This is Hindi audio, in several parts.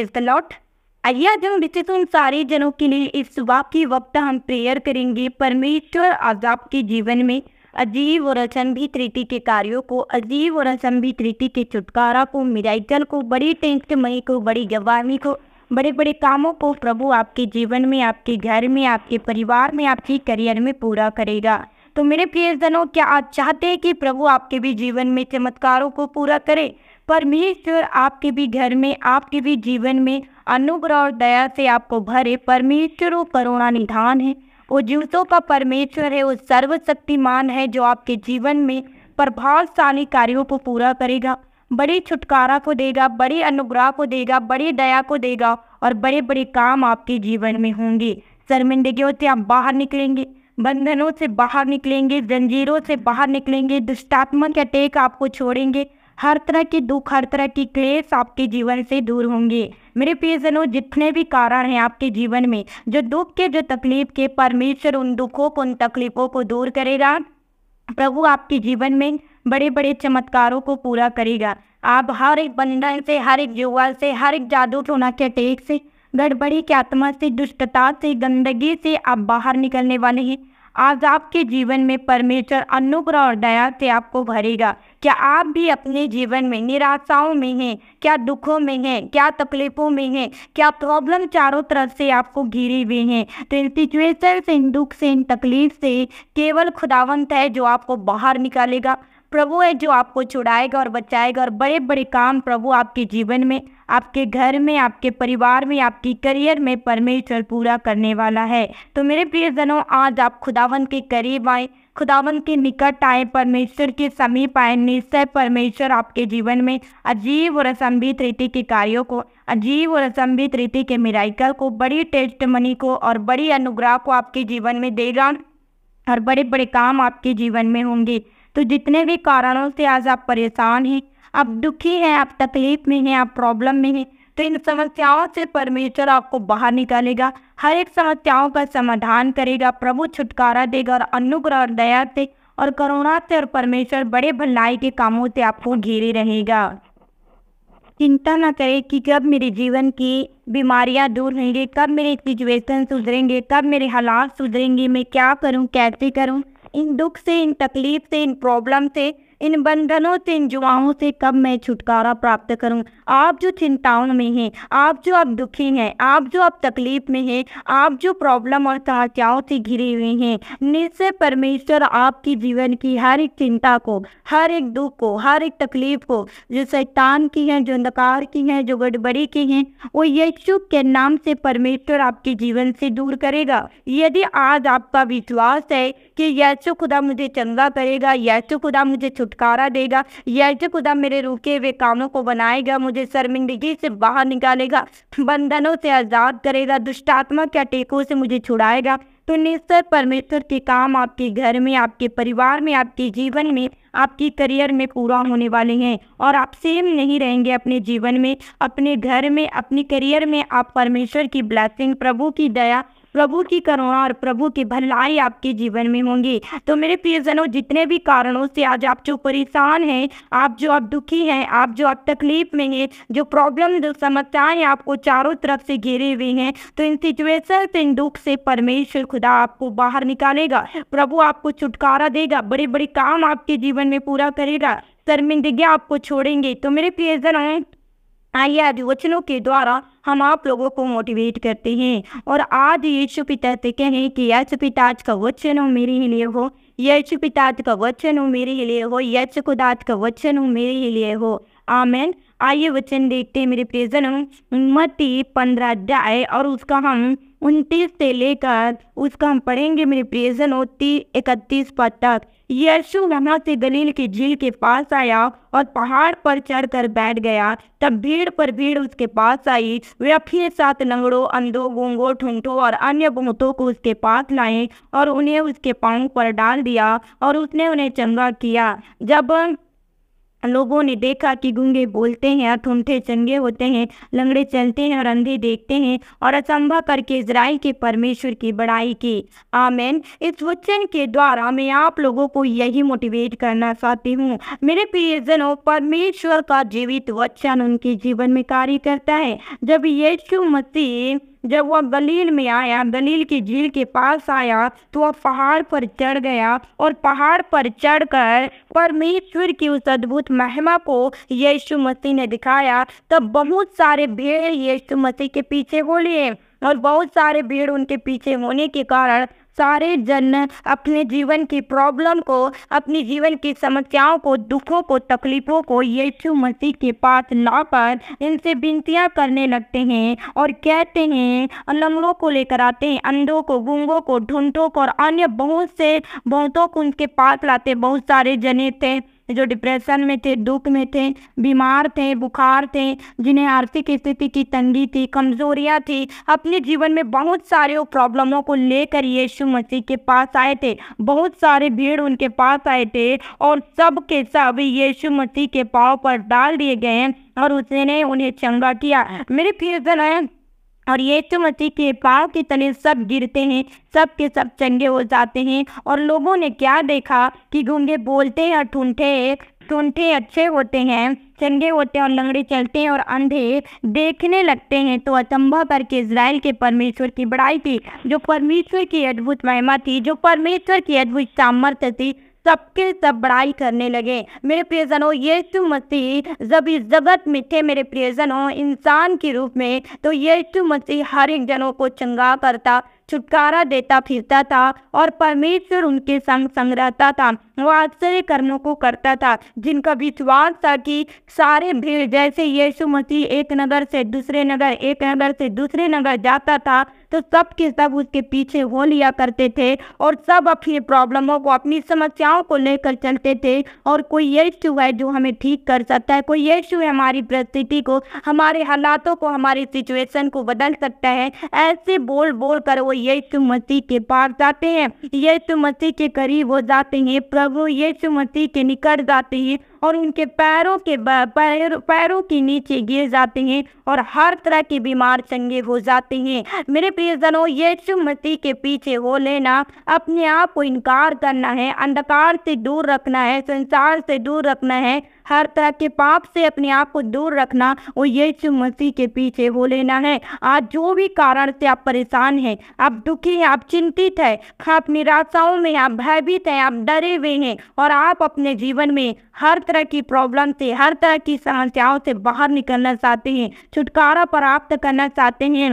इज द लॉट आइए आज हम विशेष उन सारे जनों के लिए इस सुबह के वक्त हम प्रेयर करेंगे परमेश्वर आजाब के जीवन में अजीब और असंभी रीति के कार्यों को अजीब और असंभी रीति के छुटकारा को मिराइकल को बड़ी टेंटमयी को बड़ी गवानी को बड़े बड़े कामों को प्रभु आपके जीवन में आपके घर में आपके परिवार में आपके करियर में पूरा करेगा तो मेरे प्रियजनों क्या आप चाहते हैं कि प्रभु आपके भी जीवन में चमत्कारों को पूरा करे परमेश्वर आपके भी घर में आपके भी जीवन में अनुग्रह और दया से आपको भरे परमेश्वर वो करुणा निधान है वो जीवतों का परमेश्वर है वो सर्वशक्तिमान है जो आपके जीवन में प्रभावशाली कार्यों को पूरा करेगा बड़े छुटकारा को देगा बड़े अनुग्रह को देगा बड़ी दया को देगा और बड़े बड़े काम आपके जीवन में होंगे शर्मिंदगी से आप बाहर निकलेंगे बंधनों से बाहर निकलेंगे जंजीरों से बाहर निकलेंगे दुष्टात्मा के अटैक आपको छोड़ेंगे हर तरह के दुख हर तरह के क्लेश आपके जीवन से दूर होंगे मेरे प्रियजनों जितने भी कारण हैं आपके जीवन में जो दुख के जो तकलीफ के परमेश्वर उन दुखों को उन तकलीफों को दूर करेगा प्रभु आपके जीवन में बड़े बड़े चमत्कारों को पूरा करेगा आप हर एक बंधन से हर एक जुआ से हर एक जादू टोना के अटेक से गड़बड़ी की आत्मा से दुष्टता से गंदगी से आप बाहर निकलने वाले हैं आज आपके जीवन में परमेश्वर अनुग्रह और दया से आपको भरेगा क्या आप भी अपने जीवन में निराशाओं में हैं क्या दुखों में हैं क्या तकलीफों में हैं क्या प्रॉब्लम चारों तरफ से आपको घिरे हुए हैं तो इन सिचुएशन से इन दुख से इन तकलीफ से केवल खुदावंत है जो आपको बाहर निकालेगा प्रभु है जो आपको छुड़ाएगा और बचाएगा और बड़े बड़े काम प्रभु आपके जीवन में आपके घर में आपके परिवार में आपकी करियर में परमेश्वर पूरा करने वाला है तो मेरे प्रियजनों आज आप खुदावन के करीब आए खुदावन के निकट आए परमेश्वर के समीप आए निश्चय परमेश्वर आपके जीवन में अजीब और असंभित रीति के कार्यों को अजीब और असंभित रीति के मिराइकल को बड़ी टेस्ट मनी को और बड़ी अनुग्रह को आपके जीवन में देगा और बड़े बड़े काम आपके जीवन में होंगे तो जितने भी कारणों से आज आप परेशान हैं आप दुखी हैं आप तकलीफ में हैं आप प्रॉब्लम में हैं तो इन समस्याओं से परमेश्वर आपको बाहर निकालेगा हर एक समस्याओं का समाधान करेगा प्रभु छुटकारा देगा और अनुग्रह और दया से और करुणा से और परमेश्वर बड़े भलाई के कामों से आपको घेरे रहेगा चिंता ना करें कि कब मेरे जीवन की बीमारियां दूर होंगी कब मेरे सिचुएशन सुधरेंगे कब मेरे हालात सुधरेंगे मैं क्या करूं कैसे करूं इन दुख से इन तकलीफ से इन प्रॉब्लम से इन बंधनों से इन जुआओं से कब मैं छुटकारा प्राप्त करूं आप जो चिंताओं में हैं आप जो अब दुखी हैं आप जो अब तकलीफ में हैं आप जो प्रॉब्लम और समस्याओं से घिरे हुए हैं निश्चय परमेश्वर आपकी जीवन की हर एक चिंता को हर एक दुख को हर एक तकलीफ को जो शैतान की है जो अंधकार की है जो गड़बड़ी की है वो यशु के नाम से परमेश्वर आपके जीवन से दूर करेगा यदि आज आपका विश्वास है कि यशु खुदा मुझे चंगा करेगा यशु खुदा मुझे छुट छुटकारा देगा यह खुदा मेरे रुके हुए कामों को बनाएगा मुझे शर्मिंदगी से बाहर निकालेगा बंधनों से आज़ाद करेगा दुष्टात्मा के टेकों से मुझे छुड़ाएगा तो निश्चय परमेश्वर के काम आपके घर में आपके परिवार में आपके जीवन में आपकी करियर में पूरा होने वाले हैं और आप सेम नहीं रहेंगे अपने जीवन में अपने घर में अपने करियर में आप परमेश्वर की ब्लैसिंग प्रभु की दया प्रभु की करुणा और प्रभु की भलाई आपके जीवन में होंगी तो मेरे प्रियजनों जितने भी कारणों से आज आप जो परेशान हैं आप जो आप दुखी हैं आप जो आप तकलीफ में हैं जो प्रॉब्लम जो समस्याएं आपको चारों तरफ से घेरे हुए हैं तो इन सिचुएशन से इन दुख से परमेश्वर खुदा आपको बाहर निकालेगा प्रभु आपको छुटकारा देगा बड़े बड़े काम आपके जीवन में पूरा करेगा शर्मिंदगी आपको छोड़ेंगे तो मेरे प्रियजन आइए आज वचनों के द्वारा हम आप लोगों को मोटिवेट करते हैं और आज यीशु पिता से कहें कि यश पिताज का वचन हो मेरे ही लिए हो यश पिताज का वचन हो मेरे ही लिए हो यश खुदाज का वचन हो मेरे ही लिए हो आमेन आइए वचन देखते हैं मेरे प्रियजन मती पंद्रह अध्याय और उसका हम उनतीस से लेकर उसका हम पढ़ेंगे मेरे प्रियजन होती इकतीस पद तक यशु वहाँ से गलील की झील के पास आया और पहाड़ पर चढ़कर बैठ गया तब भीड़ पर भीड़ उसके पास आई वे अपने साथ लंगड़ों अंधों गूंगों ठुंठों और अन्य बहुतों को उसके पास लाए और उन्हें उसके पांव पर डाल दिया और उसने उन्हें चंगा किया जब लोगों ने देखा कि गूंगे बोलते हैं और चंगे होते हैं लंगड़े चलते हैं और अंधे देखते हैं और अचंभा करके इसराइल के परमेश्वर की बड़ाई की आमेन इस वचन के द्वारा मैं आप लोगों को यही मोटिवेट करना चाहती हूँ मेरे प्रियजनों परमेश्वर का जीवित वचन उनके जीवन में कार्य करता है जब यीशु मसीह जब वह गलील में आया गलील की झील के पास आया तो वह पहाड़ पर चढ़ गया और पहाड़ पर चढ़कर परमेश्वर की उस अद्भुत महिमा को यीशु मसीह ने दिखाया तब बहुत सारे भेड़ यीशु मसीह के पीछे हो लिए और बहुत सारे भीड़ उनके पीछे होने के कारण सारे जन अपने जीवन की प्रॉब्लम को अपने जीवन की समस्याओं को दुखों को तकलीफ़ों को यीशु मसीह के पास लाकर इनसे विनतियाँ करने लगते हैं और कहते हैं लंगड़ों को लेकर आते हैं अंधों को गूंगों को ढूंढों को और अन्य बहुत से बहुतों को उनके पास लाते बहुत सारे जने थे जो डिप्रेशन में थे दुख में थे बीमार थे बुखार थे जिन्हें आर्थिक स्थिति की तंगी थी कमजोरियां थी अपने जीवन में बहुत सारे प्रॉब्लमों को लेकर यीशु मसीह के पास आए थे बहुत सारे भीड़ उनके पास आए थे और सब के सब यीशु मसीह के पाँव पर डाल दिए गए और उसने उन्हें चंगा किया मेरे फिर जन और यीशु तो मसीह के पाँव के तले सब गिरते हैं सब के सब चंगे हो जाते हैं और लोगों ने क्या देखा कि घूंगे बोलते हैं और ठूंठे ठूंठे अच्छे होते हैं चंगे होते हैं और लंगड़े चलते हैं और अंधे देखने लगते हैं तो अचंभा करके इसराइल के परमेश्वर की बड़ाई थी जो परमेश्वर की अद्भुत महिमा थी जो परमेश्वर की अद्भुत सामर्थ्य थी सबके सब बड़ाई करने लगे मेरे प्रियजनों ये मसीह जब इस जगत में थे मेरे प्रियजनों इंसान के रूप में तो ये मसीह हर एक जनों को चंगा करता छुटकारा देता फिरता था और परमेश्वर उनके संग संग रहता था वह आश्चर्य कर्मों को करता था जिनका विश्वास था कि सारे भीड़ जैसे यीशु मसीह एक नगर से दूसरे नगर एक नगर से दूसरे नगर जाता था तो सब के सब उसके पीछे हो लिया करते थे और सब अपनी प्रॉब्लमों को अपनी समस्याओं को लेकर चलते थे और कोई यीशु है जो हमें ठीक कर सकता है कोई यीशु है हमारी परिस्थिति को हमारे हालातों को हमारी सिचुएशन को बदल सकता है ऐसे बोल बोल कर वो यीशु मसीह के पार जाते हैं यीशु मसीह के करीब हो जाते हैं प्रभु यीशु मसीह के निकट जाते हैं और उनके पैरों के पैर, पैरों के नीचे गिर जाते हैं और हर तरह के बीमार चंगे हो जाते हैं मेरे प्रियजनों यीशु मसीह के पीछे हो लेना अपने आप को इनकार करना है अंधकार से दूर रखना है संसार से दूर रखना है हर तरह के पाप से अपने आप को दूर रखना और यीशु मसीह के पीछे हो लेना है आज जो भी कारण से आप परेशान हैं आप दुखी हैं आप चिंतित हैं आप निराशाओं में आप भयभीत हैं आप डरे हुए हैं और आप अपने जीवन में हर तरह की प्रॉब्लम से हर तरह की समस्याओं से बाहर निकलना चाहते हैं छुटकारा प्राप्त करना चाहते हैं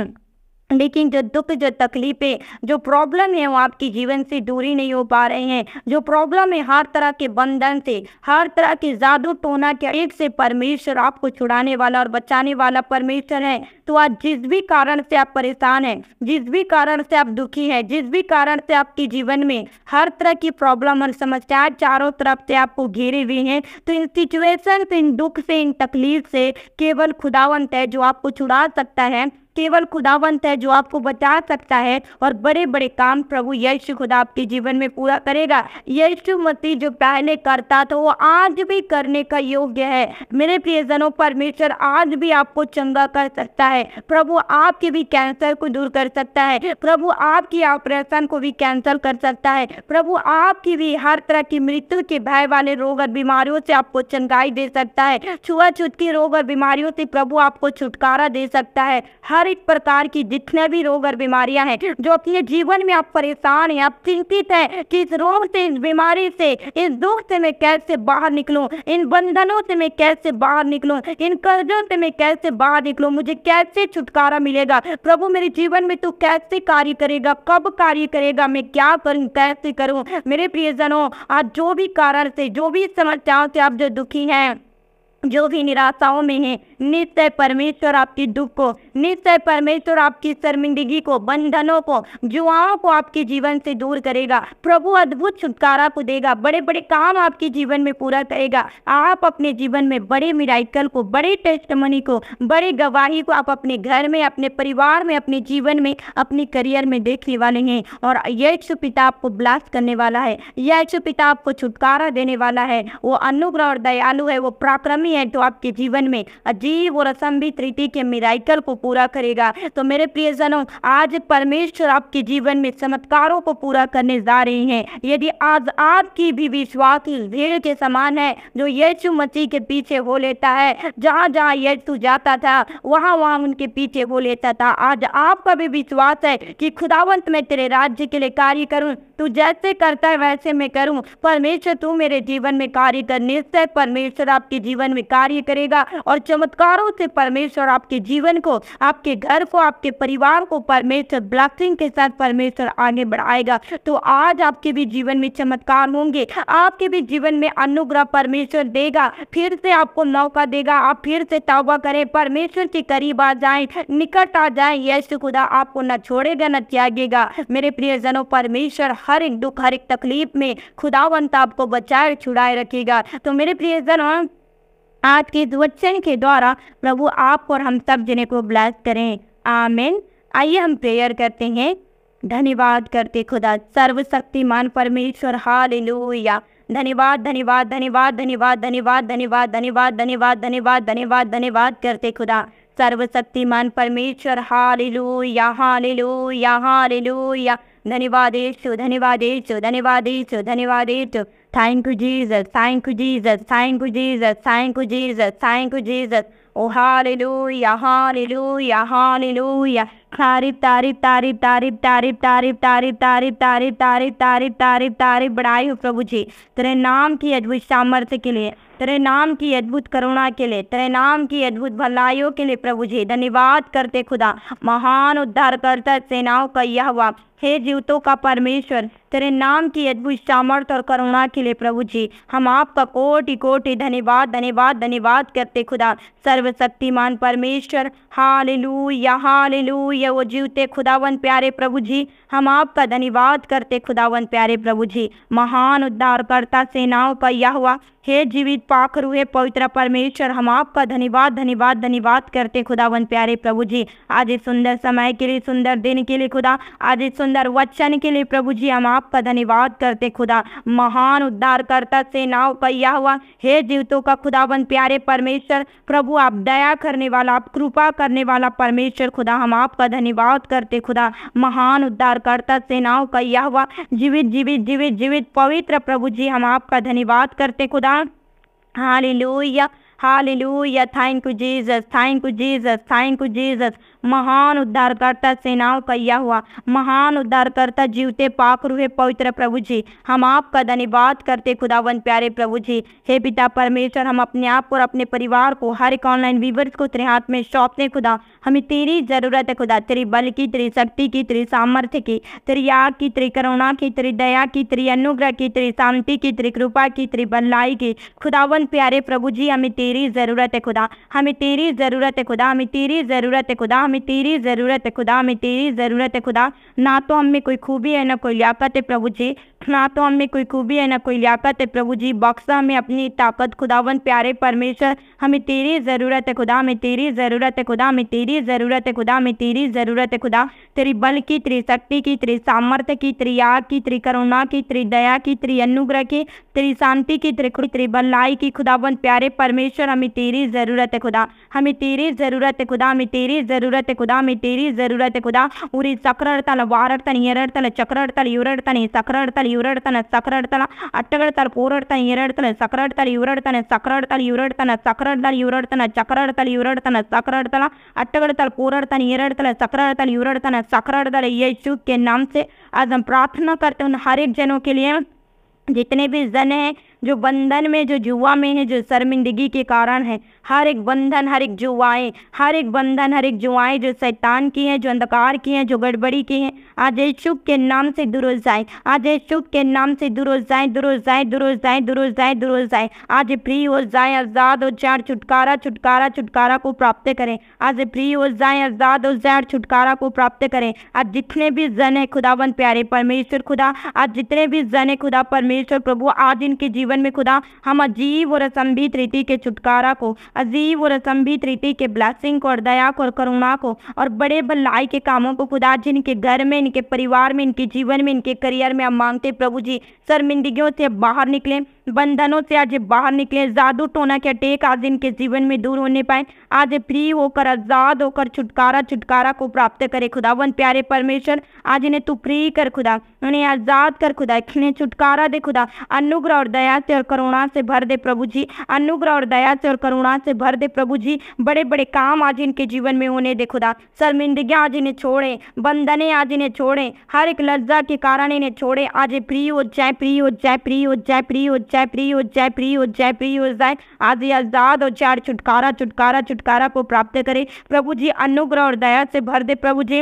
लेकिन जो दुख जो तकलीफ़ें जो प्रॉब्लम है वो आपके जीवन से दूरी नहीं हो पा रहे हैं जो प्रॉब्लम है हर तरह के बंधन से हर तरह के जादू टोना के एक से परमेश्वर आपको छुड़ाने वाला और बचाने वाला परमेश्वर है तो आज जिस भी कारण से आप परेशान हैं जिस भी कारण से आप दुखी हैं जिस भी कारण से आपके जीवन में हर तरह की प्रॉब्लम और समस्याएं चारों तरफ से आपको घेरे हुए हैं तो इन सिचुएशन से इन दुख से इन तकलीफ से केवल खुदावंत है जो आपको छुड़ा सकता है केवल खुदावंत है जो आपको बचा सकता है और बड़े बड़े काम प्रभु यीशु खुदा आपके जीवन में पूरा करेगा यीशु मसीह जो पहले करता था वो आज भी करने का योग्य है मेरे प्रियजनों परमेश्वर आज भी आपको चंगा कर सकता है प्रभु आपके भी कैंसर को दूर कर सकता है प्रभु आपकी ऑपरेशन को भी कैंसल कर सकता है प्रभु आपकी भी हर तरह की मृत्यु के भय वाले रोग और बीमारियों से आपको चंगाई दे सकता है छुआछूत के रोग और बीमारियों से प्रभु आपको छुटकारा दे सकता है हर हर एक प्रकार की जितने भी रोग और बीमारियां हैं जो अपने जीवन में आप परेशान हैं आप चिंतित हैं कि इस रोग से इस बीमारी से इस दुख से मैं कैसे बाहर निकलूं इन बंधनों से मैं कैसे बाहर निकलूं इन कर्जों से मैं कैसे बाहर निकलूं मुझे कैसे छुटकारा मिलेगा प्रभु मेरे जीवन में तू कैसे कार्य करेगा कब कार्य करेगा मैं क्या करूँ कैसे करूँ मेरे प्रियजनों आज जो भी कारण से जो भी समस्याओं से आप जो दुखी हैं जो भी निराशाओं में हैं निश्चय परमेश्वर आपकी दुख को निश्चय परमेश्वर आपकी शर्मिंदगी को बंधनों को जुआओं को आपके जीवन से दूर करेगा प्रभु अद्भुत छुटकारा को देगा बड़े बड़े काम आपके जीवन में पूरा करेगा आप अपने जीवन में बड़े मिराइकल को बड़े टेस्ट को बड़े गवाही को आप अपने घर में अपने परिवार में अपने जीवन में अपने करियर में देखने वाले हैं और यक्ष पिता आपको ब्लास्ट करने वाला है यक्ष पिता आपको छुटकारा देने वाला है वो अनुग्रह और दयालु है वो पराक्रमी है तो आपके जीवन में अजीब भी वो रसम भी त्रिटी के मिराइकल को पूरा करेगा तो मेरे प्रियजनों आज परमेश्वर आपके जीवन में चमत्कारों को पूरा करने जा रहे हैं यदि आज आपकी भी विश्वास इस भीड़ के समान है जो यशु मसीह के पीछे हो लेता है जहाँ जहाँ यशु जाता था वहाँ वहाँ उनके पीछे हो लेता था आज आपका भी विश्वास है कि खुदावंत मैं तेरे राज्य के लिए कार्य करूँ तू जैसे करता है वैसे मैं करूँ परमेश्वर तू मेरे जीवन में कार्य कर निश्चय परमेश्वर आपके जीवन में कार्य करेगा और चमत्कार प्रकारों से परमेश्वर आपके जीवन को आपके घर को आपके परिवार को परमेश्वर ब्लैसिंग के साथ परमेश्वर आगे बढ़ाएगा तो आज आपके भी जीवन में चमत्कार होंगे आपके भी जीवन में अनुग्रह परमेश्वर देगा फिर से आपको मौका देगा आप फिर से तौबा करें परमेश्वर के करीब आ जाए निकट आ जाए यश खुदा आपको न छोड़ेगा न त्यागेगा मेरे प्रियजनों परमेश्वर हर एक दुख हर एक तकलीफ में खुदावंत आपको बचाए छुड़ाए रखेगा तो मेरे प्रियजन आज के वचन के द्वारा प्रभु आप और हम सब जने को ब्लैस करें आमिन आइए हम प्रेयर करते हैं धन्यवाद करते खुदा सर्वशक्तिमान परमेश्वर हाल लोहिया धन्यवाद धन्यवाद धन्यवाद धन्यवाद धन्यवाद धन्यवाद धन्यवाद धन्यवाद धन्यवाद धन्यवाद धन्यवाद करते खुदा सर्वशक्तिमान परमेश्वर हाल लोहिया हाल लोहिया हाल लोहिया धन्यवाद धन्यवादेशु धन्यवाद धन्यवादेशु thank you Jesus thank you Jesus thank you Jesus thank you Jesus thank you Jesus oh hallelujah hallelujah hallelujah तारीफ तारीफ तारीफ तारीफ तारीफ तारीफ तारीफ तारीफ तारीफ तारीफ तारीफ तारीफ तारीफ बढ़ाई हो प्रभु जी तेरे नाम की अद्भुत सामर्थ्य के लिए तेरे नाम की अद्भुत करुणा के लिए तेरे नाम की अद्भुत भलाइयों के लिए प्रभु जी धन्यवाद करते खुदा महान उद्धारकर्ता सेनाओं का यह हे जीवतों का परमेश्वर तेरे नाम की अद्भुत सामर्थ और करुणा के लिए प्रभु जी हम आपका कोटि कोटि धन्यवाद धन्यवाद धन्यवाद करते खुदा सर्वशक्तिमान परमेश्वर हालेलुया हालेलुया वो जीवते खुदावन प्यारे प्रभु जी हम आपका धन्यवाद करते खुदावन प्यारे प्रभु जी महान उद्धारकर्ता सेनाओं पर यह हुआ हे जीवित पाखरू है पवित्र परमेश्वर हम आपका धन्यवाद धन्यवाद धन्यवाद करते खुदावन प्यारे प्रभु जी आज इस सुंदर समय के लिए सुंदर दिन के लिए खुदा आज इस सुंदर वचन के लिए प्रभु जी हम आपका धन्यवाद करते खुदा महान उद्धार करता से नाव पर हुआ हे जीवतों का खुदाबंद प्यारे परमेश्वर प्रभु आप दया करने वाला आप कृपा करने वाला परमेश्वर खुदा हम आपका धन्यवाद करते खुदा महान उद्धार करता से नाव यह हुआ जीवित जीवित जीवित जीवित पवित्र प्रभु जी हम आपका धन्यवाद करते खुदा लोहिया हालेलुया लोहिया thank you Jesus thank you Jesus thank you Jesus महान उद्धारकर्ता सेनाओं कैया हुआ महान उद्धारकर्ता जीवते पाक रूहे पवित्र प्रभु जी हम आपका धन्यवाद करते खुदावन प्यारे प्रभु जी हे पिता परमेश्वर हम अपने आप और अपने परिवार को हर एक ऑनलाइन व्यूवर्स को तेरे हाथ में सौंपते खुदा हमें तेरी ज़रूरत है खुदा तेरी बल की तेरी शक्ति की तेरी सामर्थ्य की तेरी आग की तेरी करुणा की तेरी दया की तेरी अनुग्रह की तेरी शांति की तेरी कृपा की तेरी बल्लाई की खुदावन प्यारे प्रभु जी हमें तेरी ज़रूरत है खुदा हमें तेरी ज़रूरत है खुदा हमें तेरी ज़रूरत है खुदा हमें तेरी ज़रूरत है खुदा हमें तेरी ज़रूरत है खुदा ना तो हम में कोई खूबी है ना कोई लियाकत है प्रभु जी ना तो हम में कोई खूबी है ना कोई लियाकत है प्रभु जी बक्सा हमें अपनी ताकत खुदावन प्यारे परमेश्वर हमें तेरी ज़रूरत है खुदा हमें तेरी ज़रूरत है खुदा हमें तेरी ज़रूरत है खुदा हमें तेरी ज़रूरत है खुदा तेरी बल की तेरी शक्ति की तेरी सामर्थ्य की तेरी याद की तेरी करुणा की तेरी दया की तेरी अनुग्रह की तेरी शांति की तेरी खुद तेरी भलाई की खुदावन प्यारे परमेश्वर हमें तेरी ज़रूरत है खुदा हमें तेरी ज़रूरत है खुदा हमें तेरी ज़रूरत ज़रूरत है खुदा में तेरी ज़रूरत है खुदा उरी ಸಕ್ರಡ್ತಲ ವಾರಡ್ತಾನೆ ಎರಡ್ತಲ ಚಕ್ರಡ್ತಲ ಇವ್ರಡ್ತಾನೆ ಸಕ್ರಡ್ತಲ ಇವ್ರಡ್ತಾನೆ ಸಕ್ರಡ್ತಲ ಅಟ್ಟಗಡ್ತಲ ಪೂರಡ್ತಾನೆ ಎರಡ್ತಲ ಸಕ್ರಡ್ತಲ ಇವ್ರಡ್ತಾನೆ ಸಕ್ರಡ್ತಲ ಇವ್ರಡ್ತಾನೆ ಸಕ್ರಡ್ತಲ ಇವ್ರಡ್ತಾನೆ ಚಕ್ರಡ್ತಲ ಇವ್ರಡ್ತಾನೆ ಸಕ್ರಡ್ತಲ ಅಟ್ಟಗಡ್ತಲ ಪೂರಡ್ತಾನೆ ಎರಡ್ತಲ ಸಕ್ರಡ್ತಲ इवरड़तन सक्रड़दल यीशु के नाम से आज हम प्रार्थना करते हैं उन हर एक जनों के लिए जितने भी जन हैं जो बंधन में जो जुआ में है जो शर्मिंदगी के कारण है हर एक बंधन हर एक जुआएं हर एक बंधन हर एक जुआएं जो शैतान की हैं जो अंधकार की हैं जो गड़बड़ी की हैं आज यशुक के नाम से दूर जाए आज यशुक के नाम से दूर जाए दूर जाए दूर जाए दूर जाए दूर जाए आज फ्री हो जाए आज़ाद हो जाए छुटकारा छुटकारा छुटकारा को प्राप्त करें आज फ्री हो जाए आज़ाद हो जाए छुटकारा को प्राप्त करें आज जितने भी जन है खुदावन प्यारे परमेश्वर खुदा आज जितने भी जन है खुदा परमेश्वर प्रभु आज इनके जीवन जीवन में खुदा हम अजीब और असंभित रीति के छुटकारा को अजीब और असंभित रीति के ब्लैसिंग को और दया को और करुणा को और बड़े भलाई के कामों को खुदा जिनके घर में इनके परिवार में इनके जीवन में इनके करियर में हम मांगते प्रभु जी शर्मिंदगियों से बाहर निकले बंधनों से आज बाहर निकले जादू टोना के अटैक आज इनके जीवन में दूर होने पाए आज फ्री होकर आजाद होकर छुटकारा छुटकारा को प्राप्त करे खुदावन प्यारे परमेश्वर आज इन्हें तू फ्री कर खुदा उन्हें आजाद कर खुदा इन्हें छुटकारा दे खुदा अनुग्रह और दया दया से और करुणा से भर दे प्रभु जी अनुग्रह और दया से और करुणा से भर दे प्रभु जी बड़े बड़े काम आज इनके जीवन में होने दे खुदा शर्मिंदगियाँ आज इन्हें छोड़े बंधने आज इन्हें छोड़े हर एक लज्जा के कारण इन्हें छोड़े आज प्रिय हो जाए प्रिय हो जाए प्रिय हो जाए प्रिय हो जाए प्रिय हो जाए प्रिय हो जाए प्रिय हो जाए आज ये आजाद हो चार छुटकारा छुटकारा छुटकारा को प्राप्त करे प्रभु जी अनुग्रह और दया से भर दे प्रभु जी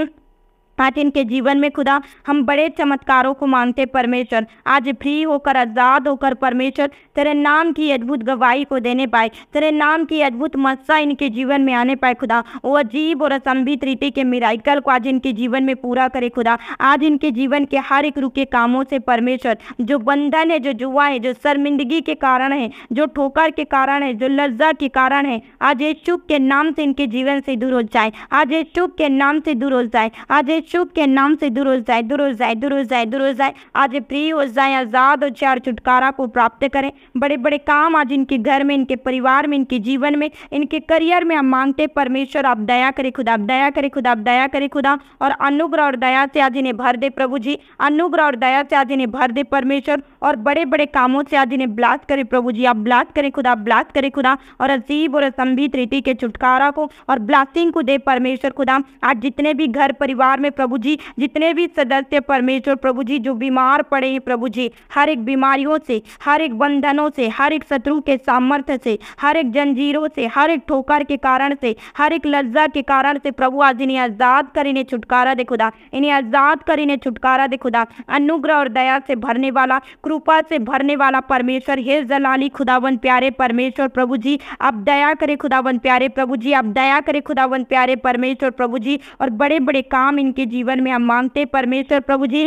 आज इनके जीवन में खुदा हम बड़े चमत्कारों को मांगते परमेश्वर आज फ्री होकर आज़ाद होकर परमेश्वर तेरे नाम की अद्भुत गवाही को देने पाए तेरे नाम की अद्भुत मस्सा इनके जीवन में आने पाए खुदा वो अजीब और असंभित रीति के मिराइकल को आज इनके जीवन में पूरा करे खुदा आज इनके जीवन के हर एक रुके कामों से परमेश्वर जो बंधन है जो जुआ है जो शर्मिंदगी के कारण है जो ठोकर के कारण है जो लज्जा के कारण है आज ये चुप के नाम से इनके जीवन से दूर हो जाए आज ये चुप के नाम से दूर हो जाए आज ये शुभ के नाम से दूर हो जाए दूर हो जाए दूर हो जाए दूर हो जाए आज फ्री हो जाए आज़ाद हो जाए और छुटकारा को प्राप्त करें बड़े बड़े काम आज इनके घर में इनके परिवार में इनके जीवन में इनके करियर में हम मांगते परमेश्वर आप दया करें खुदा आप दया करें खुदा आप दया करें खुदा और अनुग्रह और दया से आज इन्हें भर दे प्रभु जी अनुग्रह और दया से आज इन्हें भर दे परमेश्वर और बड़े बड़े कामों से आज इन्हें ब्लास्ट करें प्रभु जी आप ब्लास्ट करें खुदा ब्लास्ट करें खुदा और अजीब और असंभित रीति के छुटकारा को और ब्लास्टिंग को दे परमेश्वर खुदा आज जितने भी घर परिवार में प्रभु जी जितने भी सदस्य परमेश्वर प्रभु जी जो बीमार पड़े हैं प्रभु जी हर एक बीमारियों से हर एक बंधनों से हर एक शत्रु के सामर्थ्य से हर एक जंजीरों से हर एक ठोकर के कारण से हर एक लज्जा के कारण से प्रभु आज इन्हें आज़ाद कर इन्हें छुटकारा दे खुदा इन्हें आज़ाद कर इन्हें छुटकारा दे खुदा अनुग्रह और दया से भरने वाला कृपा से भरने वाला परमेश्वर हे जलाली खुदावन प्यारे परमेश्वर प्रभु जी आप दया करे खुदावन प्यारे प्रभु जी आप दया करे खुदावन प्यारे परमेश्वर प्रभु जी और बड़े बड़े काम इनके जीवन में हम मांगते परमेश्वर प्रभु जी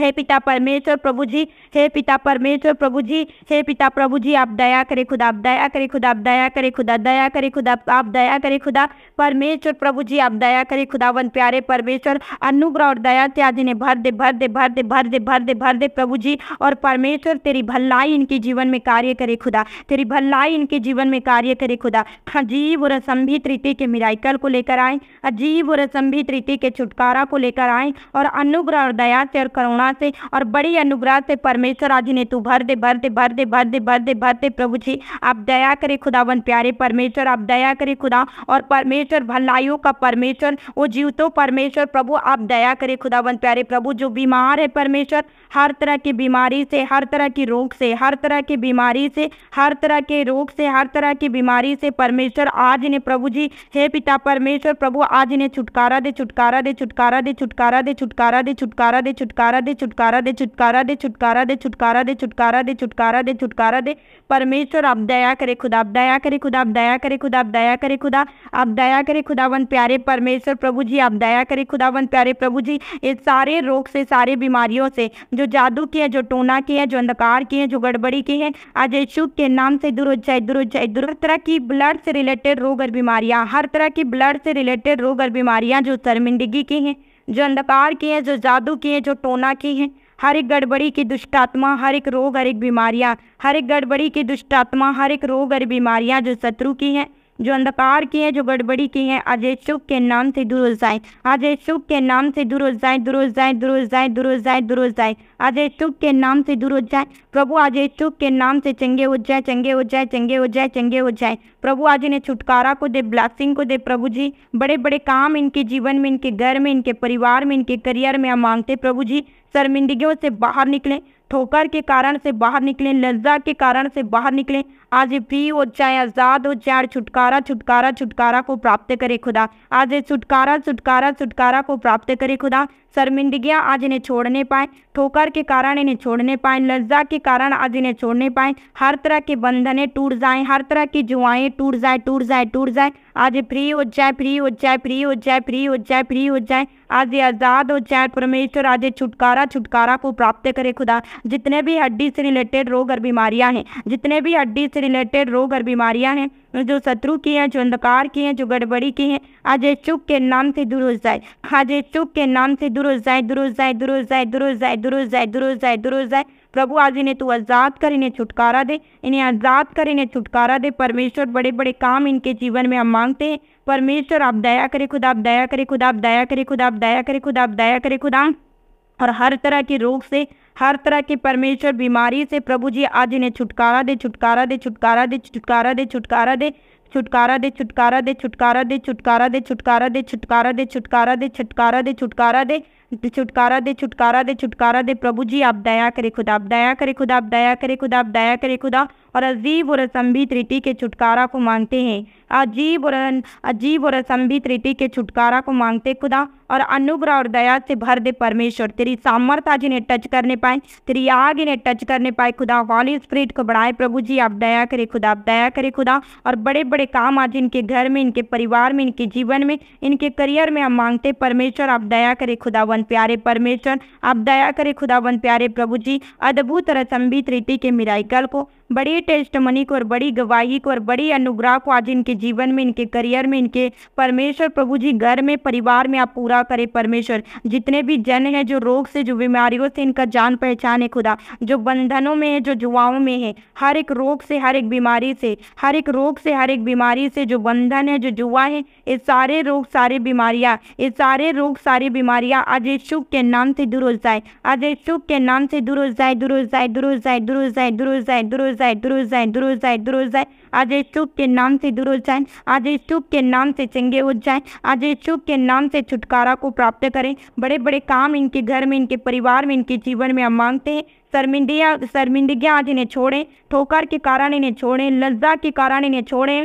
हे पिता परमेश्वर प्रभु जी हे पिता परमेश्वर प्रभु जी हे पिता प्रभु जी आप दया करें खुदा आप दया करें खुदा आप दया करें खुदा दया करें खुदा आप दया करें खुदा परमेश्वर प्रभु जी आप दया करें खुदावन प्यारे परमेश्वर अनुग्रह और दया त्यागी ने भर दे भर दे भर दे भर दे भर दे भर दे प्रभु जी और परमेश्वर तेरी भलाई इनके जीवन में कार्य करे खुदा तेरी भलाई इनके जीवन में कार्य करे खुदा अजीब और असंभित रीति के मिराइकल को लेकर आए अजीब और असंभित रीति के छुटकारा को लेकर आए और अनुग्रह और दया और करुणा महिमा से और बड़ी अनुग्रह से परमेश्वर आज ने तू भर दे भर दे भर दे भर दे भर दे भर दे प्रभु जी आप दया करे खुदावन प्यारे परमेश्वर आप दया करे खुदा और परमेश्वर भलाइयों का परमेश्वर वो तो परमेश्वर प्रभु आप दया करे खुदावन प्यारे प्रभु जो बीमार है परमेश्वर हर तरह की बीमारी से हर तरह की रोग से हर तरह की बीमारी से हर तरह के रोग से हर तरह की बीमारी से परमेश्वर आज ने प्रभु जी हे पिता परमेश्वर प्रभु आज ने छुटकारा दे छुटकारा दे छुटकारा दे छुटकारा दे छुटकारा दे छुटकारा दे छुटकारा दे छुटकारा दे छुटकारा दे छुटकारा दे छुटकारा दे छुटकारा दे छुटकारा दे छुटकारा दे परमेश्वर आप दया करे खुदा आप दया करे खुदा आप दया करे खुदा आप दया करे खुदा आप दया करे खुदावन प्यारे परमेश्वर प्रभु जी आप दया करे खुदावन प्यारे प्रभु जी ये सारे रोग से सारे बीमारियों से जो जादू हैं जो टोना है जो अंधकार हैं जो गड़बड़ी की है आज यशु के नाम से दूर हो जाए दूर हो जाए दूर तरह की ब्लड से रिलेटेड रोग और बीमारियाँ हर तरह की ब्लड से रिलेटेड रोग और बीमारियाँ जो शर्मिंदगी की हैं जो अंधकार की हैं जो जादू की हैं जो टोना की हैं हर एक गड़बड़ी की दुष्ट आत्मा हर एक रोग हर एक बीमारियाँ हर एक गड़बड़ी की दुष्ट आत्मा हर एक रोग और बीमारियाँ जो शत्रु की हैं जो अंधकार की है जो गड़बड़ी की है अजय चुप के नाम से दूर हो जाए अजय चुप के नाम से दूर जाए दूर जाए दूर जाए दूर जाए दूर जाए अजय चुप के नाम से दूर जाए प्रभु अजय चुप के नाम से चंगे हो जाए चंगे हो जाए चंगे हो जाए चंगे हो जाए प्रभु आज इन्हें छुटकारा को दे ब्लैसिंग को दे प्रभु जी बड़े बड़े काम इनके जीवन में इनके घर में इनके परिवार में इनके करियर में हम मांगते प्रभु जी शर्मिंदगियों से बाहर निकलें ठोकर के कारण से बाहर निकलें लज्जा के कारण से बाहर निकलें आज फ्री हो चाहे आज़ाद हो चाहे छुटकारा छुटकारा छुटकारा को प्राप्त करे खुदा आज छुटकारा छुटकारा छुटकारा को प्राप्त करे खुदा शर्मिंदगियाँ आज इन्हें छोड़ने पाए ठोकर के कारण इन्हें छोड़ने पाए लज्जा के कारण आज इन्हें छोड़ने पाए हर तरह के बंधने टूट जाएं हर तरह की जुआएं टूट जाए टूट जाए टूट जाए आज फ्री हो जाए फ्री हो जाए फ्री हो जाए फ्री हो जाए फ्री हो जाए आज आज़ाद हो जाए परमेश्वर आज छुटकारा छुटकारा को प्राप्त करे खुदा जितने भी हड्डी से रिलेटेड रोग और बीमारियाँ हैं जितने भी हड्डी से रिलेटेड रोग और बीमारियां हैं जो शत्रु की हैं जो अंधकार की हैं जो गड़बड़ी की हैं अजय चुप के नाम से दूर हो जाए अजय चुप के नाम से दूर हो जाए दूर हो जाए दूर हो जाए दूर हो जाए दूर हो जाए दूर हो जाए दूर हो जाए प्रभु आज इन्हें तू आज़ाद कर इन्हें छुटकारा दे इन्हें आज़ाद कर इन्हें छुटकारा दे परमेश्वर बड़े बड़े काम इनके जीवन में हम मांगते हैं परमेश्वर आप दया करें खुद आप दया करें खुद आप दया करें खुद आप दया करें खुद आप दया करें खुदा हाँ। और हर तरह के रोग से हर तरह की परमेश्वर बीमारी से प्रभु जी आज इन्हें छुटकारा दे छुटकारा दे छुटकारा दे छुटकारा दे छुटकारा दे छुटकारा दे छुटकारा दे छुटकारा दे छुटकारा दे छुटकारा दे छुटकारा दे छुटकारा दे छुटकारा दे छुटकारा दे छुटकारा दे छुटकारा दे छुटकारा दे प्रभु जी आप दया करे खुदा आप दया करे खुदा आप दया करे खुदा आप दया करे खुदा और अजीब और असंभी रीति के छुटकारा को मांगते हैं अजीब और अजीब और असंभित रीति के छुटकारा को मांगते खुदा और अनुग्रह और दया से भर दे परमेश्वर तेरी सामर्थ्य आज इन्हें टच करने पाए तेरी आग इन्हें टच करने पाए खुदा हॉली स्प्रिट को बढ़ाए प्रभु जी आप दया करे खुदा आप दया करे खुदा और बड़े बड़े काम आज इनके घर में इनके परिवार में इनके जीवन में इनके करियर में हम मांगते परमेश्वर आप दया करे खुदावन प्यारे परमेश्वर आप दया करे खुदावन प्यारे प्रभु जी अद्भुत और असंभित रीति के मिराइकल को बड़ी मनी को और बड़ी गवाही को और बड़ी अनुग्रह को आज इनके जीवन में इनके करियर में इनके परमेश्वर प्रभु जी घर में परिवार में आप पूरा करें परमेश्वर जितने भी जन हैं जो रोग से जो बीमारियों से इनका जान पहचान है खुदा जो बंधनों में है जो जुआओं में है हर एक रोग से हर एक बीमारी से हर एक रोग से हर एक बीमारी से जो बंधन है जो जुआ है ये सारे रोग सारे बीमारियाँ ये सारे रोग सारी बीमारियाँ आज शुभ के नाम से दूर हो जाए आज शुभ के नाम से दूर हो जाए दूर हो जाए दूर हो जाए दूर हो जाए दूर हो जाए दूर हो जाए जाए दूर जाए दूर जाए दूर जाए आज स्तूप के नाम से दूर जाए आज स्तूप के नाम से चंगे उठ जाए आज स्तूप के नाम से छुटकारा को प्राप्त करें बड़े बड़े काम इनके घर में इनके परिवार में इनके जीवन में हम मांगते हैं शर्मिंदिया शर्मिंदगियाँ आज इन्हें छोड़ें ठोकर के कारण इन्हें छोड़ें लज्जा के कारण इन्हें छोड़ें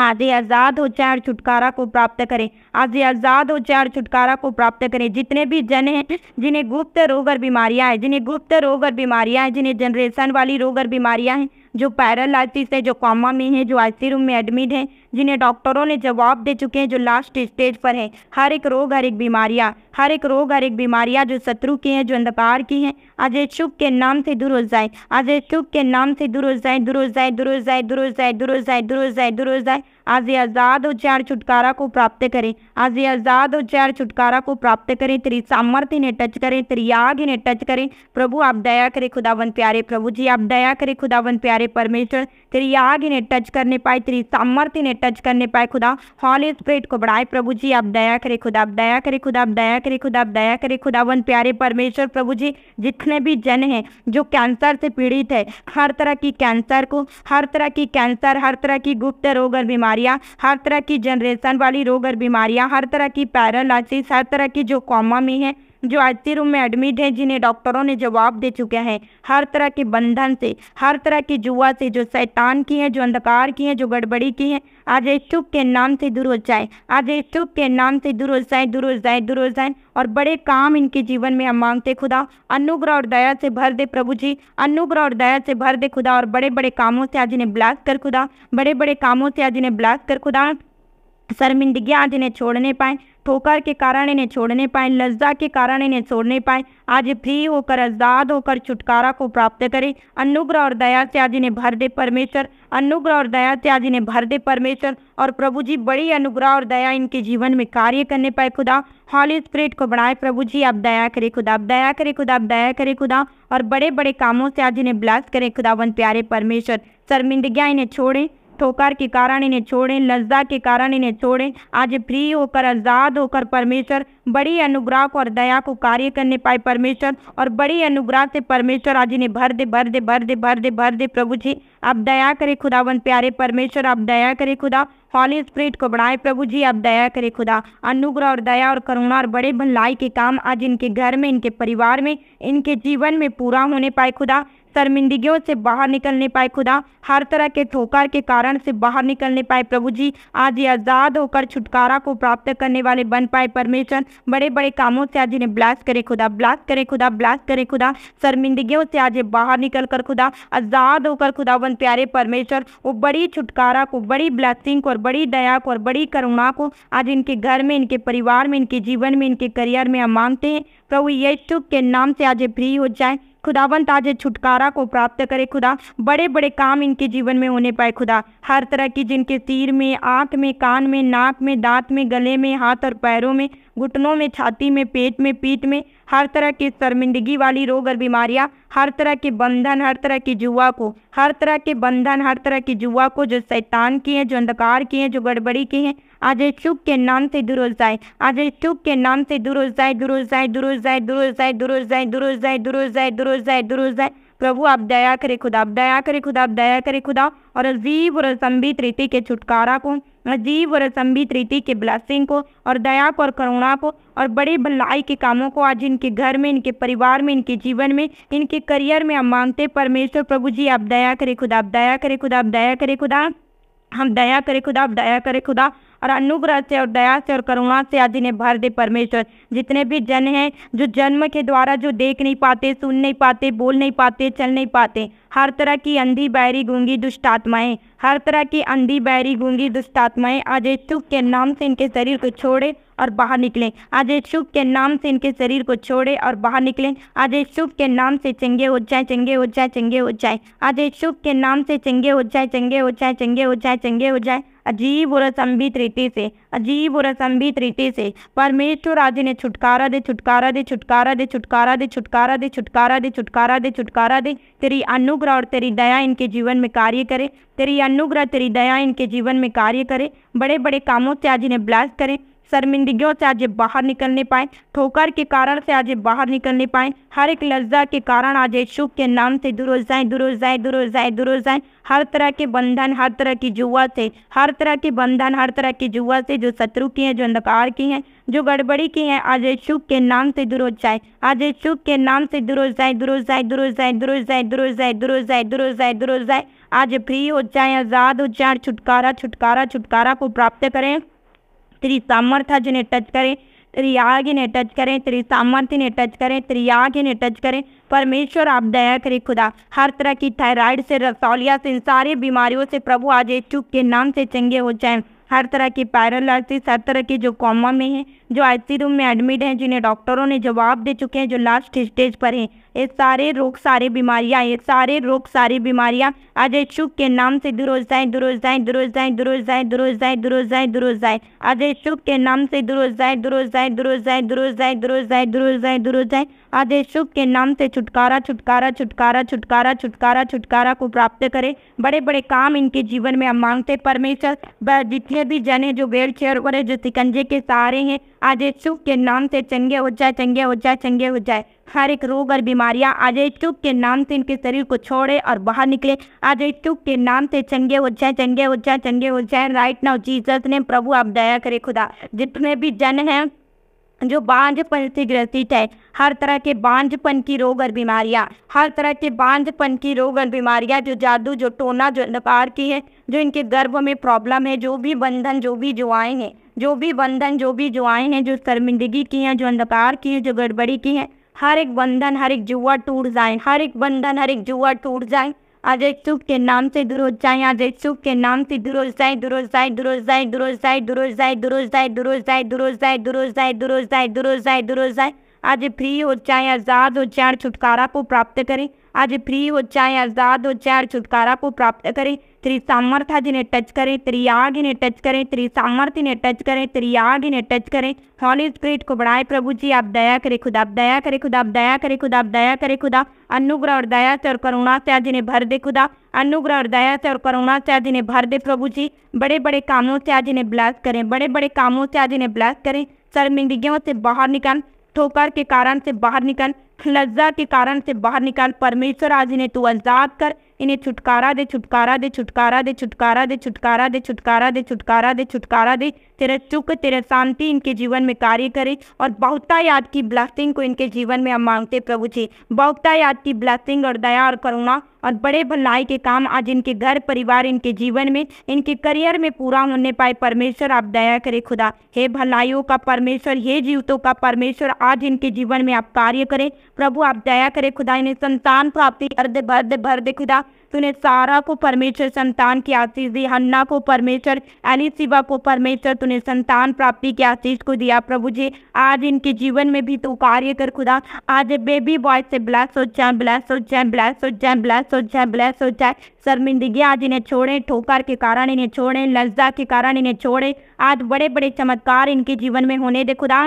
आज आज़ाद हो चाहे और छुटकारा को प्राप्त करें आज आज़ाद हो चाहे और छुटकारा को प्राप्त करें जितने भी जन हैं जिन्हें गुप्त रोग और बीमारियां हैं जिन्हें गुप्त रोग और बीमारियां हैं जिन्हें जनरेशन वाली रोग और बीमारियां हैं जो पैरल है हैं जो कॉमा में है जो आई रूम में एडमिट हैं जिन्हें डॉक्टरों ने जवाब दे चुके हैं जो लास्ट स्टेज पर हैं हर एक रोग हर एक बीमारियाँ हर एक रोग हर एक बीमारियाँ जो शत्रु की हैं जो अंधकार की हैं अजय शुभ के नाम से दूर हो जाए अजय शुभ के नाम से दूर हो जाए दूर हो जाए दूर हो जाए दूर हो जाए दूर हो जाए दूर हो जाए दूर हो जाए आज आज़ाद हो चार छुटकारा को प्राप्त करें आज आज़ाद हो छुटकारा को प्राप्त करें तेरी सामर्थ्य ने टच करें तेरी आग ने टच करें प्रभु आप दया करें खुदावन प्यारे प्रभु जी आप दया करें खुदावन प्यारे परमेश्वर तेरी आग इन्हें टच करने पाए तेरी सामर्थ्य इन्हें टच करने पाए खुदा हॉल स्प्रेट को बढ़ाए प्रभु जी आप दया करे खुदा आप दया करे खुदा आप दया करे खुदा आप दया करे खुदावन प्यारे परमेश्वर प्रभु जी जितने भी जन हैं जो कैंसर से पीड़ित है हर तरह की कैंसर को हर तरह की कैंसर हर तरह की गुप्त रोग और बीमारियाँ हर तरह की जनरेशन वाली रोग और बीमारियाँ हर तरह की पैरालसिस हर तरह की जो कॉमा में है जो आईसी रूम में एडमिट हैं जिन्हें डॉक्टरों ने जवाब दे चुके हैं हर तरह के बंधन से हर तरह की जुआ से जो शैतान की हैं जो अंधकार की हैं जो गड़बड़ी की हैं आज इच्छुक के नाम से दूर हो जाए आज इच्छुक के नाम से दूर हो जाए दूर हो जाए दूर हो जाए और बड़े काम इनके जीवन में हम मांगते खुदा अनुग्रह और दया से भर दे प्रभु जी अनुग्रह और दया से भर दे खुदा और बड़े बड़े कामों से आज इन्हें ब्लास्ट कर खुदा बड़े बड़े कामों से आज इन्हें ब्लास्ट कर खुदा शर्मिंदगी आज इन्हें छोड़ने पाए ठोकर के कारण इन्हें छोड़ने पाए लज्जा के कारण इन्हें छोड़ने पाए आज फ्री होकर आजाद होकर छुटकारा को प्राप्त करें अनुग्रह और दया से आज इन्हें भर दे परमेश्वर अनुग्रह और दया से आज इन्हें भर दे परमेश्वर और प्रभु जी बड़ी अनुग्रह और दया इनके जीवन में कार्य करने पाए खुदा हॉली स्प्रिट को बढ़ाए प्रभु जी आप दया करें खुदा आप दया करें खुदा आप दया करें खुदा और बड़े बड़े कामों से आज इन्हें ब्लास्ट करें खुदा प्यारे परमेश्वर शर्मिंदगियाँ इन्हें छोड़ें ठोकर के कारण इन्हें छोड़ें लज्जा के कारण इन्हें छोड़ें आज फ्री होकर आज़ाद होकर परमेश्वर बड़ी अनुग्रह और दया को कार्य करने पाए परमेश्वर और बड़ी अनुग्रह से परमेश्वर आज इन्हें भर दे भर दे भर दे भर दे भर दे प्रभु जी आप दया करें खुदावन प्यारे परमेश्वर आप दया करें खुदा हॉली स्प्रिट को बढ़ाए प्रभु जी आप दया करें खुदा अनुग्रह और दया और करुणा और बड़े भलाई के काम आज इनके घर में इनके परिवार में इनके जीवन में पूरा होने पाए खुदा शर्मिंदगियों से बाहर निकल नहीं पाए खुदा हर तरह के ठोकर के कारण से बाहर निकल नहीं पाए प्रभु जी आज ये आज़ाद होकर छुटकारा को प्राप्त करने वाले बन पाए परमेश्वर बड़े बड़े कामों से आज इन्हें ब्लास्ट करे खुदा ब्लास्ट करे खुदा ब्लास्ट करे खुदा शर्मिंदगियों से आज बाहर निकल कर खुदा आज़ाद होकर खुदा बन प्यारे परमेश्वर वो बड़ी छुटकारा को बड़ी ब्लैसिंग को और बड़ी दया को और बड़ी करुणा को आज इनके घर में इनके परिवार में इनके जीवन में इनके करियर में हम मांगते हैं प्रभु यीशु के नाम से आज फ्री हो जाए खुदावन ताज छुटकारा को प्राप्त करे खुदा बड़े बड़े काम इनके जीवन में होने पाए खुदा हर तरह की जिनके तीर में आँख में कान में नाक में दांत में गले में हाथ और पैरों में घुटनों में छाती में पेट में पीठ में हर तरह के शर्मिंदगी वाली रोग और बीमारियां हर तरह के बंधन हर तरह की जुआ को हर तरह के बंधन हर तरह की जुआ को जो शैतान की हैं जो अंधकार की हैं जो गड़बड़ी की हैं आज शुभ के नाम से दूर हो जाए आज शुभ के नाम से दूर हो जाए दूर हो जाए दूर हो जाए दूर हो जाए दूर हो जाए दूर हो जाए दूर हो जाए दूर हो जाए दूर हो जाए प्रभु आप दया करे खुदा आप दया करे खुदा आप दया करे खुदा और अजीब और असंबित रीति के छुटकारा को अजीब और असंभित रीति के ब्लसिंग को और दया को और करुणा को और बड़े भलाई के कामों को आज इनके घर में इनके परिवार में इनके जीवन में इनके करियर में हम मांगते परमेश्वर प्रभु जी आप दया करे खुदा आप दया करे खुदा आप दया करे खुदा हम दया करे खुदा आप दया करे खुदा और अनुग्रह से और दया से और करुणा से आदि ने भर दे परमेश्वर जितने भी जन हैं जो जन्म के द्वारा जो देख नहीं पाते सुन नहीं पाते बोल नहीं पाते चल नहीं पाते हर तरह की अंधी बैरी गूंगी दुष्ट आत्माएं हर तरह की अंधी बैरी गूंगी दुष्ट आत्माएं आज यीशु के नाम से इनके शरीर को छोड़े और बाहर निकलें आज यीशु के नाम से इनके शरीर को छोड़े और बाहर निकलें आज यीशु के नाम से चंगे हो जाए चंगे हो जाए चंगे हो जाए आज यीशु के नाम से चंगे हो जाए चंगे हो जाए चंगे हो जाए चंगे हो जाए अजीब और असंभित रीति से अजीब और असंभित रीति से परमेश्वर आदि ने छुटकारा दे छुटकारा दे छुटकारा दे छुटकारा दे छुटकारा दे छुटकारा दे छुटकारा दे छुटकारा दे तेरी अनुग्रह और तेरी दया इनके जीवन में कार्य करे तेरी अनुग्रह तेरी दया इनके जीवन में कार्य करे बड़े बड़े कामों से आज ने ब्लास्ट करें शर्मिंदगियों से आज बाहर निकलने पाए ठोकर के कारण से आज बाहर निकलने पाए हर एक लज्जा के कारण आज यशु के नाम से दूर हो जाए दूर जाए दूर जाए दूर हो जाए हर तरह के बंधन हर तरह की जुआ से हर तरह के बंधन हर तरह की जुआ से जो शत्रु की हैं जो अंधकार की हैं जो गड़बड़ी की है आज शुभ के नाम से दूर हो जाए आज यशु के नाम से दूर हो जाए दूर जाए दूर जाए दूर जाए दूर जाए दूर जाए दूर जाए दूर जाए आज फ्री हो जाए आज़ाद हो जाए छुटकारा छुटकारा छुटकारा को प्राप्त करें તેરી जिन्हें टच करें तेरी आग इन्हें टच करें तेरी सामर्थ्य इन्हें टच करें तेरी आग इन्हें टच करें परमेश्वर आप दया करें खुदा हर तरह की थायराइड से रसौलिया से इन सारी बीमारियों से प्रभु आज एक के नाम से चंगे हो जाएं हर तरह की पैरालसिस हर तरह की जो कॉमा में है जो आई रूम में एडमिट हैं जिन्हें डॉक्टरों ने जवाब दे चुके हैं जो लास्ट स्टेज पर हैं ये सारे रोग सारे बीमारियां ये सारे रोग सारी बीमारियां अजय शुक के नाम से दुरोजाएं दुरोजाएं दुरोजाएं दुरोजाएं दुरोजाएं दुरोजाएं दुरोजाएं अजय शुक के नाम से दुरोजाएं दुरोजाएं दुरोजाएं दुरोजाएं दुरोजाएं दुरोजाएं दुरोजाएं अजय शुक के नाम से छुटकारा छुटकारा छुटकारा छुटकारा छुटकारा छुटकारा को प्राप्त करें बड़े बड़े काम इनके जीवन में हम मांगते परमेश्वर जितने भी जन हैं जो वेल चेयर पर है जो सिकंजे के सहारे हैं आदेशु के नाम से चंगे हो जाए चंगे हो जाए चंगे हो जाए हर एक रोग और बीमारियां आदेशु के नाम से इनके शरीर को छोड़े और बाहर निकले आदेशु के नाम से चंगे हो जाए चंगे हो जाए चंगे हो जाए राइट नाउ जीसस ने प्रभु आप दया करे खुदा जितने भी जन हैं जो बांझपन से ग्रसित है हर तरह के बांझपन की रोग और बीमारियां हर तरह के बांझपन की रोग और बीमारियां जो जादू जो टोना जो नपार की है जो इनके गर्भ में प्रॉब्लम है जो भी बंधन जो भी जुआएँ हैं जो भी बंधन जो भी जुआएँ हैं जो शर्मिंदगी की हैं जो अंधकार की हैं जो गड़बड़ी की हैं हर एक बंधन हर एक जुआ टूट जाए हर एक बंधन हर एक जुआ टूट जाए आज एक सुख के नाम से दुरुज जाए आज एक सुख के नाम से दुरुज जाए दुरुज जाए दुरुज जाए दुरुज जाए दुरुज जाए दुरुज जाए दुरुज जाए दुरुज जाए दुरुज जाए दुरुज जाए दुरुज जाए दुरुज जाए आज फ्री हो जाए आज़ाद हो जाए छुटकारा को प्राप्त करें आज फ्री हो चाहे आज़ाद हो चाहे और छुटकारा को प्राप्त करें त्रि सामर्थ्य जिन्हें टच करें त्रियाग इन्हें टच करें त्रि सामर्थ्य इन्हें टच करें त्रियाग इन्हें टच करें हॉली स्प्रिट को बढ़ाए प्रभु जी आप दया करें खुद आप दया करें खुद आप दया करें खुद आप दया करें खुदा अनुग्रह और दया से और करुणा से आज इन्हें भर दे खुदा अनुग्रह और दया से और करुणा से आज इन्हें भर दे प्रभु जी बड़े बड़े कामों से आज इन्हें ब्लास्ट करें बड़े बड़े कामों से आज इन्हें ब्लास्ट करें शर्मिंदगियों से बाहर निकाल ठोकर के कारण से बाहर निकल लज्जा के कारण से बाहर निकल परमेश्वर आज इन्हें तू आजाद कर इन्हें छुटकारा दे छुटकारा दे छुटकारा दे छुटकारा दे छुटकारा दे छुटकारा दे छुटकारा दे छुटकारा दे तेरे सुख तेरे शांति इनके जीवन में कार्य करे और बहुतायात याद की ब्लैसिंग को इनके जीवन में हम मांगते प्रभु जी बहुता याद की ब्लैसिंग और दया और करुणा और बड़े भलाई के काम आज इनके घर परिवार इनके जीवन में इनके करियर में पूरा होने पाए परमेश्वर आप दया करे खुदा हे भलाइयों का परमेश्वर हे जीवतों का परमेश्वर आज इनके जीवन में आप कार्य करें प्रभु आप दया करे खुदा इन्हें संतान प्राप्ति अर्ध भर्द भर्द खुदा तूने सारा को परमेश्वर संतान की आशीष दी हन्ना को परमेश्वर एलिसिवा को परमेश्वर तूने संतान प्राप्ति की आशीष को दिया प्रभु जी आज इनके जीवन में भी तू कार्य कर खुदा आज बेबी बॉय से ब्लैस हो जाए ब्लैस हो जाए ब्लैस हो जाए ब्लैस हो जाए ब्लैस हो जाए शर्मिंदगी आज इन्हें छोड़े ठोकर के कारण इन्हें छोड़े लज्जा के कारण इन्हें छोड़े आज बड़े बड़े चमत्कार इनके जीवन में होने दे खुदा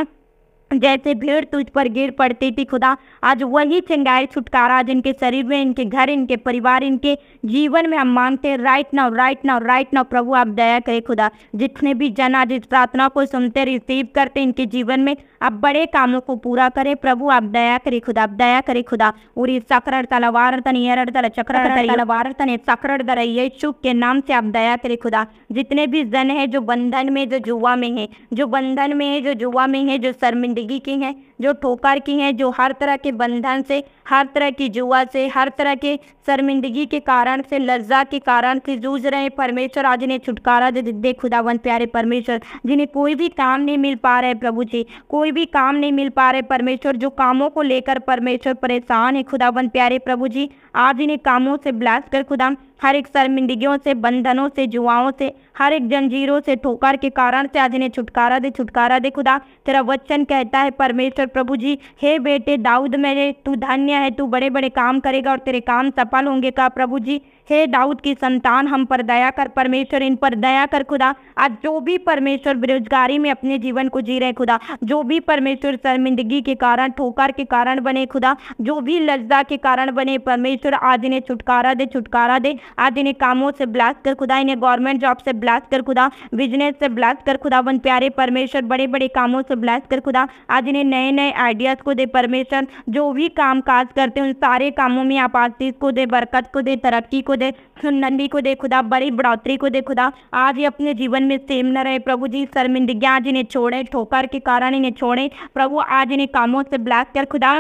जैसे भीड़ तुझ पर गिर पड़ती थी खुदा आज वही चंगाई छुटकारा आज इनके शरीर में इनके घर इनके परिवार इनके जीवन में हम मांगते हैं right now right now right now प्रभु आप दया करे खुदा जितने भी जन आज इस प्रार्थना को सुनते रिसीव करते इनके जीवन में आप बड़े कामों को पूरा करें प्रभु आप दया करे खुदा आप दया करे खुदा उरी सकर तलवार तन एर तला चक्र तलवार तन सकर दर यीशु के नाम से आप दया करे खुदा जितने भी जन है जो बंधन में जो जुआ में है जो बंधन में है जो जुआ में है जो शर्मिंदगी नेगी की हैं जो ठोकर की हैं जो हर तरह के बंधन से हर तरह की जुआ से हर तरह के शर्मिंदगी के कारण से लज्जा के कारण से जूझ रहे परमेश्वर आज ने छुटकारा दे दे खुदावन प्यारे परमेश्वर जिन्हें कोई भी काम नहीं मिल पा रहे प्रभु जी कोई भी काम नहीं मिल पा रहे परमेश्वर जो कामों को लेकर परमेश्वर परेशान है खुदावन प्यारे प्रभु जी आज इन्हें कामों से ब्लास्ट कर खुदा हर एक शर्मिंदगियों से बंधनों से जुआओं से हर एक जंजीरों से ठोकर के कारण से आज इन्हें छुटकारा दे छुटकारा दे खुदा तेरा वचन कहता है परमेश्वर प्रभु जी हे बेटे दाऊद मेरे तू धन्य है तू बड़े बड़े काम करेगा और तेरे काम सफल होंगे का प्रभु जी हे दाऊद की संतान हम पर दया कर परमेश्वर इन पर दया कर खुदा आज जो भी परमेश्वर बेरोजगारी में अपने जीवन को जी रहे खुदा जो भी परमेश्वर शर्मिंदगी के कारण ठोकर के कारण बने खुदा जो भी लज्जा के कारण बने परमेश्वर आज इन्हें छुटकारा दे छुटकारा दे आज इन्हें कामों से ब्लास्ट कर खुदा इन्हें गवर्नमेंट जॉब से ब्लास्ट कर खुदा बिजनेस से ब्लास्ट कर खुदा बन प्यारे परमेश्वर बड़े बड़े कामों से ब्लास्ट कर खुदा आज इन्हें नए नए आइडियाज़ को दे परमेश्वर जो भी काम काज करते हैं उन सारे कामों में आप आशीष को दे बरकत को दे तरक्की को को दे नन्ही को दे खुदा बड़ी बढ़ोतरी को दे खुदा आज ये अपने जीवन में सेम न रहे प्रभु जी शर्मिंदगी आज इन्हें छोड़े ठोकर के कारण इन्हें छोड़े प्रभु आज इन्हें कामों से ब्लैक कर खुदा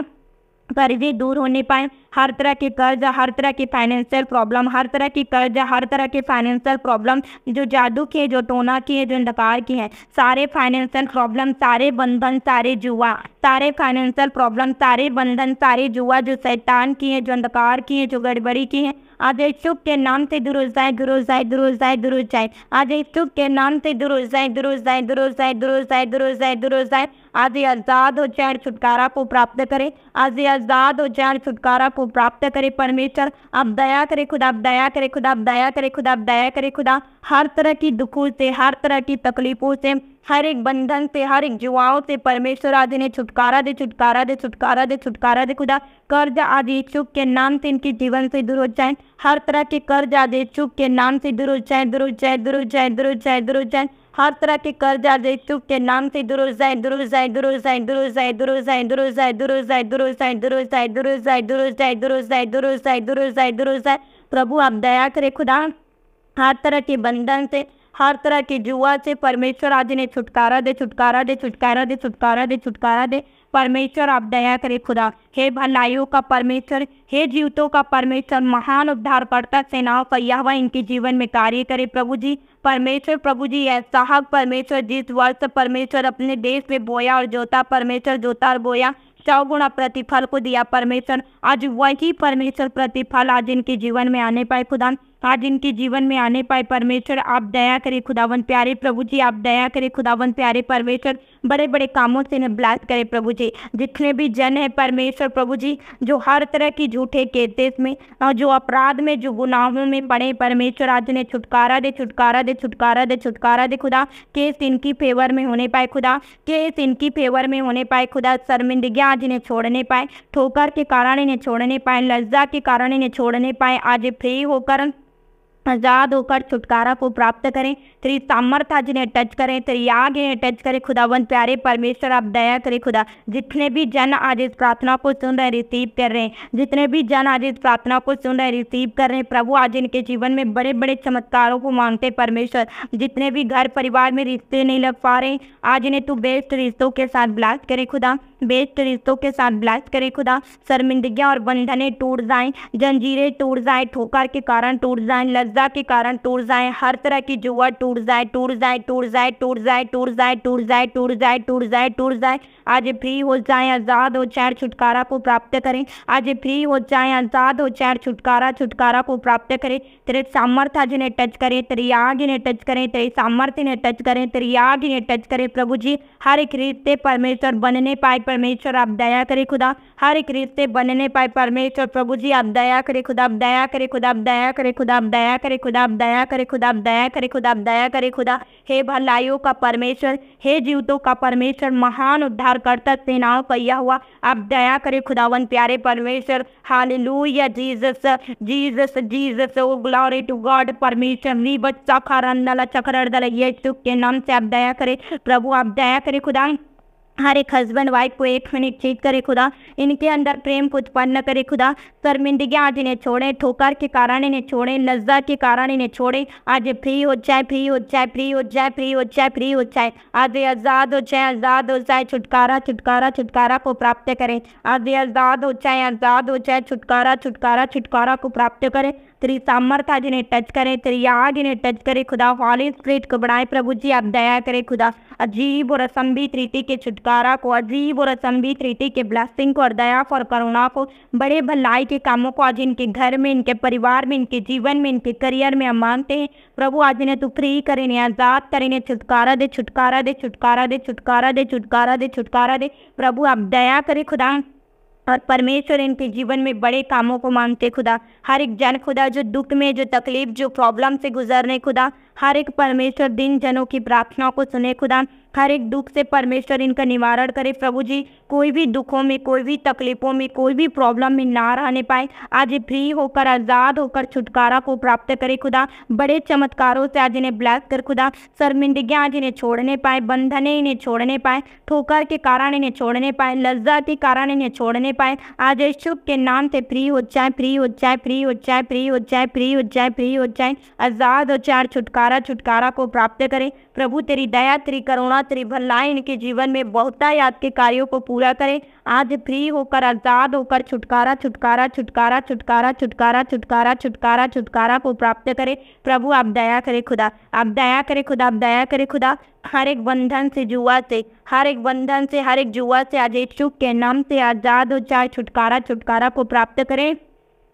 कर्जे दूर होने पाए हर तरह के कर्ज हर तरह की फाइनेंशियल प्रॉब्लम हर तरह की कर्ज हर तरह के फाइनेंशियल प्रॉब्लम जो जादू की है जो टोना की है जो अंधकार की है सारे फाइनेंशियल प्रॉब्लम सारे बंधन सारे जुआ सारे फाइनेंशियल प्रॉब्लम सारे बंधन सारे जुआ जो शैतान की है जो अंधकार की है जो गड़बड़ी की है आज शुभ के नाम से दुरुज जाए दुरुज जाए दुरुज जाए दुरुज जाए आज शुभ के नाम से दुरुज जाए दुरुज जाए दुरुज जाए दुरुज जाए दुरुज जाए दुरुज जाए आज आजाद हो जाए छुटकारा को प्राप्त करे आज आजाद हो जाए छुटकारा को प्राप्त करे परमेश्वर आप दया करे खुदा आप दया करे खुदा आप दया करे खुदा आप दया करे खुदा हर तरह की दुखों से हर तरह की तकलीफों से हर एक बंधन से हर एक जुआओं से परमेश्वर आदि ने छुटकारा दे छुटकारा दे छुटकारा दे छुटकारा दे खुदा कर्ज आदि इच्छुक के नाम से इनके जीवन से दूर हो जाए हर तरह के कर्ज आदि इच्छुक के नाम से दूर हो जाए दूर हो जाए दूर हो जाए दूर हो जाए दूर हो जाए हर तरह के कर्ज आदि इच्छुक के नाम से दूर हो जाए दूर हो जाए दूर हो जाए दूर हो जाए दूर हो जाए दूर हो जाए दूर हो जाए दूर हो जाए दूर हो जाए दूर हो जाए दूर हो जाए दूर हो जाए दूर हो जाए दूर हो जाए दूर हो जाए प्रभु आप दया करे खुदा हर तरह के बंधन से हर तरह के जुआ से परमेश्वर आज ने छुटकारा दे छुटकारा दे छुटकारा दे छुटकारा दे छुटकारा दे परमेश्वर आप दया करे खुदा हे भलाइयों का परमेश्वर हे जीवतों का परमेश्वर महान उद्धारकर्ता सेनाओं का यह वह इनके जीवन में कार्य करे प्रभु जी परमेश्वर प्रभु जी साहब परमेश्वर जिस वर्ष परमेश्वर अपने देश में बोया और जोता परमेश्वर जोता और बोया चौगुणा प्रतिफल को दिया परमेश्वर आज वही परमेश्वर प्रतिफल आज इनके जीवन में आने पाए खुदा आज इनके जीवन में आने पाए परमेश्वर आप दया करें खुदावन प्यारे प्रभु जी आप दया करें खुदावन प्यारे परमेश्वर बड़े बड़े कामों से इन्हें ब्लास्ट करें प्रभु जी जितने भी जन है परमेश्वर प्रभु जी जो हर तरह की झूठे केसेस में और जो अपराध में जो गुनाहों में पड़े परमेश्वर आज इन्हें छुटकारा दे छुटकारा दे छुटकारा दे छुटकारा दे खुदा केस इनकी फेवर में होने पाए खुदा केस इनकी फेवर में होने पाए खुदा शर्मिंदगी आज इन्हें छोड़ने पाए ठोकर के कारण इन्हें छोड़ने पाए लज्जा के कारण इन्हें छोड़ने पाए आज फ्री होकर आजाद होकर छुटकारा को प्राप्त करें तेरी सामर्थ्य जिन्हें टच करें तेरी आग इन्हें टच करें वन प्यारे परमेश्वर आप दया करें खुदा जितने भी जन आज इस प्रार्थना को सुन रहे रिसीव कर रहे हैं जितने भी जन आज इस प्रार्थना को सुन रहे रिसीव कर रहे हैं प्रभु आज इनके जीवन में बड़े बड़े चमत्कारों को मांगते परमेश्वर जितने भी घर परिवार में रिश्ते नहीं लग पा रहे आज इन्हें तू बेस्ट रिश्तों के साथ ब्लास्ट करे खुदा बेस्ट रिश्तों के साथ ब्लास्ट करे खुदा शर्मिंदगियाँ और बंधने टूट जाएं जंजीरें टूट जाएं ठोकर के कारण टूट जाएं लज्जा के कारण टूट जाएं हर तरह की जुआ टूट जाए टूट जाए टूट जाए टूट जाए टूट जाए टूट जाए टूट जाए टूट जाए टूट जाए आज फ्री हो जाए आज़ाद हो चाहे छुटकारा को प्राप्त करें आज फ्री हो जाए आज़ाद हो चाहे छुटकारा छुटकारा को प्राप्त करें तेरे सामर्थ्य जिन्हें टच करें तेरी आग इन्हें टच करें तेरे सामर्थ्य इन्हें टच करें तेरी आग इन्हें टच करें प्रभु जी हर एक रिश्ते परमेश्वर बनने पाए पर परमेश्वर आप दया करे खुदा हर एक रिश्ते बनने पाए परमेश्वर प्रभु जी आप दया करे खुदा आप दया करे खुदा आप दया करे खुदा आप दया करे खुदा आप दया करे खुदा आप दया करे खुदा आप दया करे खुदा हे भलाइयों का परमेश्वर हे जीवतों का परमेश्वर महान उद्धार करता सेनाओं का हुआ आप दया करे खुदावन प्यारे परमेश्वर hallelujah Jesus Jesus Jesus oh glory to God परमेश्वर नी बच्चा खरन नला चक्रर दल यीशु के नाम से आप दया करे प्रभु आप दया करे खुदा हर एक हस्बैंड वाइफ को एक मिनट चीट करे खुदा इनके अंदर प्रेम को उत्पन्न करे खुदा शर्मिंदगी आज इन्हें छोड़े ठोकर के कारण इन्हें छोड़े लज्जा के कारण इन्हें छोड़े आज फ्री हो जाए फ्री हो जाए फ्री हो जाए फ्री हो जाए फ्री हो जाए आज आज़ाद हो जाए आज़ाद हो जाए छुटकारा छुटकारा छुटकारा को प्राप्त करें आज आज़ाद हो जाए आज़ाद हो जाए छुटकारा छुटकारा छुटकारा को प्राप्त करें तेरी सामर्थ्य जिन्हें टच करे तेरी आग इन्हें टच करे खुदा हॉली स्प्रिट को बढ़ाए प्रभु जी आप दया करें खुदा अजीब और असंभित रीति के छुटकारा को अजीब और असंभित रीति के ब्लैसिंग को और दया को और करुणा को बड़े भलाई के कामों को आज इनके घर में इनके परिवार में इनके जीवन में इनके करियर में हम मानते हैं प्रभु आज इन्हें तू फ्री कर इन्हें आज़ाद कर इन्हें छुटकारा दे छुटकारा दे छुटकारा दे छुटकारा दे छुटकारा दे छुटकारा दे प्रभु आप दया करें खुदा और परमेश्वर इनके जीवन में बड़े कामों को मांगते खुदा हर एक जन खुदा जो दुख में जो तकलीफ जो प्रॉब्लम से गुजरने खुदा हर एक परमेश्वर दिन जनों की प्रार्थनाओं को सुने खुदा हर एक दुख से परमेश्वर इनका निवारण करे प्रभु जी कोई भी दुखों में कोई भी तकलीफ़ों में कोई भी प्रॉब्लम में ना रहने पाए आज फ्री होकर आज़ाद होकर छुटकारा को प्राप्त करे खुदा बड़े चमत्कारों से आज इन्हें ब्लैस कर खुदा शर्मिंदगियाँ आज इन्हें छोड़ने पाए बंधने इन्हें छोड़ने पाए ठोकर के कारण इन्हें छोड़ने पाए लज्जा के कारण इन्हें छोड़ने पाए आज शुभ के नाम से फ्री हो जाए फ्री हो जाए फ्री हो जाए फ्री हो जाए फ्री हो जाए फ्री हो जाए आज़ाद हो जाए छुटकारा छुटकारा को प्राप्त करें प्रभु तेरी दया तेरी करुणा साथ रिवर लाइन के जीवन में बहुतायात के कार्यों को पूरा करें आज फ्री होकर आज़ाद होकर छुटकारा छुटकारा छुटकारा छुटकारा छुटकारा छुटकारा छुटकारा छुटकारा को प्राप्त करें प्रभु आप दया करें खुदा आप दया करें खुदा आप दया करें खुदा हर एक बंधन से जुआ से हर एक बंधन से हर एक जुआ से आज इच्छुक के नाम से आज़ाद हो चाहे छुटकारा छुटकारा को प्राप्त करें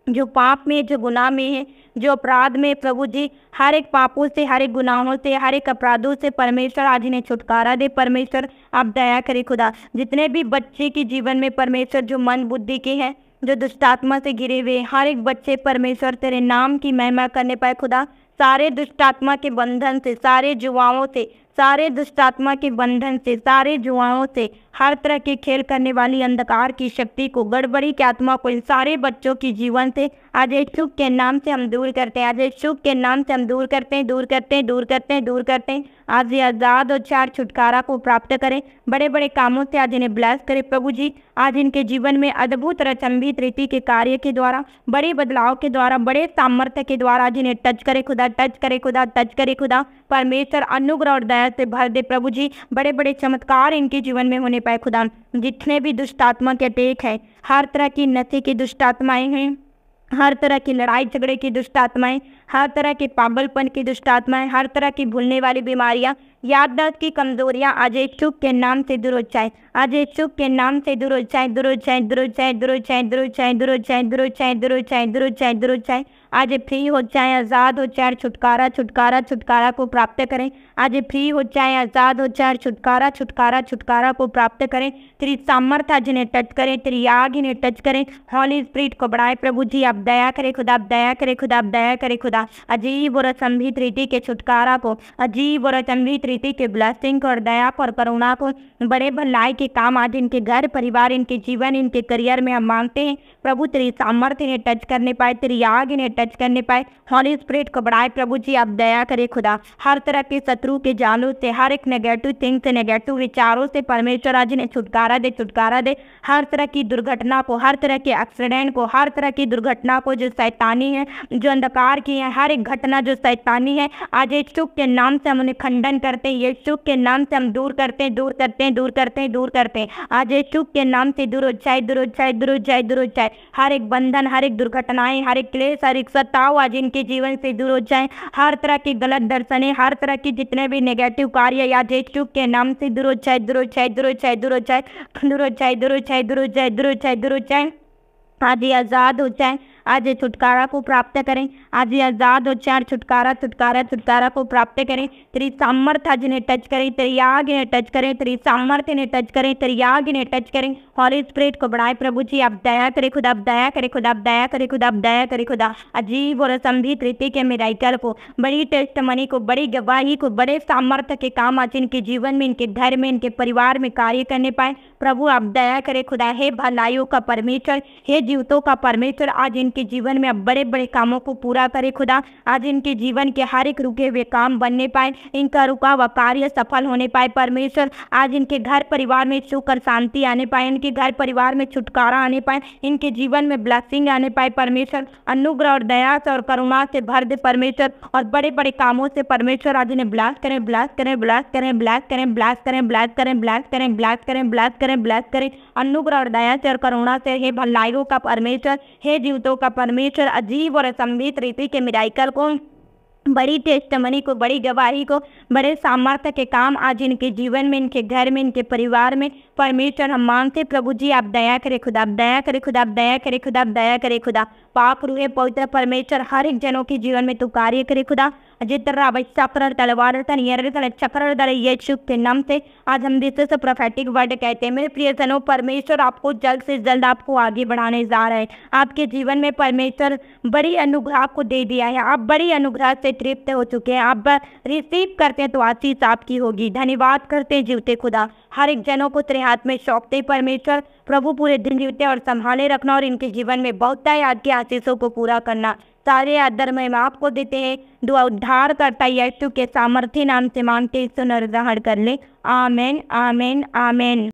जो पाप में जो गुनाह में है जो अपराध में प्रभु जी हर एक पापों से हर एक गुनाहों से हर एक अपराधों से परमेश्वर आज इन्हें छुटकारा दे परमेश्वर आप दया करें खुदा जितने भी बच्चे के जीवन में परमेश्वर जो मन बुद्धि के हैं जो दुष्टात्मा से घिरे हुए हर एक बच्चे परमेश्वर तेरे नाम की महिमा करने पाए खुदा सारे दुष्टात्मा के बंधन से सारे जुआओं से सारे दुष्टात्मा के बंधन से सारे जुआओं से हर तरह के खेल करने वाली अंधकार की शक्ति को गड़बड़ी की आत्मा को इन सारे बच्चों के जीवन से आज शुभ के नाम से हम दूर करते हैं आज शुभ के नाम से हम दूर करते हैं दूर करते हैं दूर करते हैं दूर करते हैं आज ये आज़ाद और चार छुटकारा को प्राप्त करें बड़े बड़े कामों से आज इन्हें ब्लैस करें प्रभु जी आज इनके जीवन में अद्भुत रचंबित रीति के कार्य के द्वारा बड़े बदलाव के द्वारा बड़े सामर्थ्य के द्वारा आज इन्हें टच करे खुदा टच करे खुदा टच करे खुदा परमेश्वर अनुग्रह और दया से भर दे प्रभु जी बड़े बड़े चमत्कार इनके जीवन में होने पाए खुदा जितने भी दुष्टात्मा के टेक है हर तरह की नशे की दुष्टात्माएँ हैं हर तरह की लड़ाई झगड़े की दुष्ट आत्माएं हर तरह के पागलपन की दुष्टात्माएं हर तरह की भूलने वाली बीमारियां याददाश्त की कमजोरियां आज इच्छुक के नाम से दूर हो जाए अजय चुक के नाम से दूर हो जाए दूर हो जाए दूर हो जाए दूर हो जाए दूर हो जाए दूर हो जाए दूर हो जाए दूर हो जाए दूर हो जाए दूर हो जाए आज फ्री हो जाए आज़ाद हो जाए छुटकारा छुटकारा छुटकारा को प्राप्त करें आज फ्री हो जाए आज़ाद हो जाए छुटकारा छुटकारा छुटकारा को प्राप्त करें तेरी सामर्थ्य जिन्हें टच करें तेरी आग इन्हें टच करें हॉली स्प्रिट को बढ़ाए प्रभु जी आप दया करें खुदा आप दया करें खुदा आप दया करें खुदा का अजीब और असंभित रीति के छुटकारा को अजीब और असंभित रीति के ब्लैसिंग और दया पर करुणा को बड़े भलाई के काम आज इनके घर परिवार इनके जीवन इनके करियर में हम मांगते हैं प्रभु तेरी सामर्थ्य इन्हें टच करने पाए तेरी आग इन्हें टच करने पाए हॉली स्प्रिट को बढ़ाए प्रभु जी आप दया करें खुदा हर तरह के शत्रु के जानों से हर एक नेगेटिव थिंग से नेगेटिव विचारों से परमेश्वर आज इन्हें छुटकारा दे छुटकारा दे हर तरह की दुर्घटना को हर तरह के एक्सीडेंट को हर तरह की दुर्घटना को जो सैतानी है जो अंधकार की है है हर एक घटना जो शैतानी है आज यीशु के नाम से हम उन्हें खंडन करते हैं यीशु के नाम से हम दूर करते हैं दूर करते हैं दूर करते हैं दूर करते हैं आज यीशु के नाम से दूर हो दूर हो दूर हो दूर हो हर एक बंधन हर एक दुर्घटनाएं हर एक क्लेश हर एक सताव आज इनके जीवन से दूर हो जाए हर तरह की गलत दर्शन हर तरह की जितने भी नेगेटिव कार्य है या जेचू के नाम से दूर हो दूर हो दूर हो दूर हो दूर हो दूर हो दूर हो दूर हो दूर हो आज आज़ाद हो जाए आज छुटकारा को प्राप्त करें आज आजाद और चार छुटकारा छुटकारा छुटकारा को प्राप्त करें तेरी सामर्थ्य आज इन्हें टच करें तेरी आग इन्हें टच करें तेरी सामर्थ्य इन्हें टच करें तेरी आग इन्हें टच करें हॉल स्प्रेड को बढ़ाए प्रभु जी आप दया करें खुद आप दया करें खुद आप दया करें खुद आप दया करें खुदा अजीब और असंभित रीति के मेराइकल को बड़ी टेस्ट मनी को बड़ी गवाही को बड़े सामर्थ्य के काम आज इनके जीवन में इनके घर में इनके परिवार में कार्य करने पाए प्रभु आप दया करें खुदा हे भलाइयों का परमेश्वर हे जीवतों का परमेश्वर आज इन इनके जीवन में अब बड़े बड़े कामों को पूरा करे खुदा आज इनके जीवन के हर एक रुके हुए काम बनने पाए इनका रुका हुआ कार्य सफल होने पाए परमेश्वर आज इनके घर परिवार में सुख और शांति आने पाए इनके घर परिवार में छुटकारा आने पाए इनके जीवन में ब्लैसिंग आने पाए परमेश्वर अनुग्रह और दया से और करुणा से भर दे परमेश्वर और बड़े बड़े कामों से परमेश्वर आज इन्हें ब्लास्ट करें ब्लास्ट करें ब्लास्ट करें ब्लास्ट करें ब्लास्ट करें ब्लास्ट करें ब्लास्ट करें ब्लास्ट करें ब्लास्ट करें ब्लास्ट करें अनुग्रह और दया से और करुणा से हे भलाइयों का परमेश्वर हे जीवतों का परमेश्वर अजीब और असंभित रीति के मिराइकल को बड़ी टेस्टमनी को बड़ी गवाही को बड़े सामर्थ्य के काम आज इनके जीवन में इनके घर में इनके परिवार में परमेश्वर हम मानते प्रभु जी आप दया करे खुदा आप दया करे खुदा आप दया करे खुदा आप दया करे खुदा पाप रूहे पवित्र परमेश्वर हर एक जनों के जीवन में तू कार्य करे खुदा चक्र से आज हम दिस प्रोफेटिक वर्ड कहते हैं मेरे परमेश्वर आपको जल्द से जल्द आपको आगे बढ़ाने जा रहे हैं आपके जीवन में परमेश्वर बड़ी अनुग्रह आपको दे दिया है आप बड़ी अनुग्रह से तृप्त हो चुके हैं आप रिसीव करते हैं तो आशीष आपकी होगी धन्यवाद करते हैं जीवते खुदा हर एक जनों को तेरे हाथ में सौंपते परमेश्वर प्रभु पूरे दिन जीवते और संभाले रखना और इनके जीवन में बहुत ही आज के आशीषों को पूरा करना सारे आदर में आपको देते हैं दुआ उद्धार करता यीशु के सामर्थ्य नाम से मांगते सुनर कर ले आमेन आमेन आमेन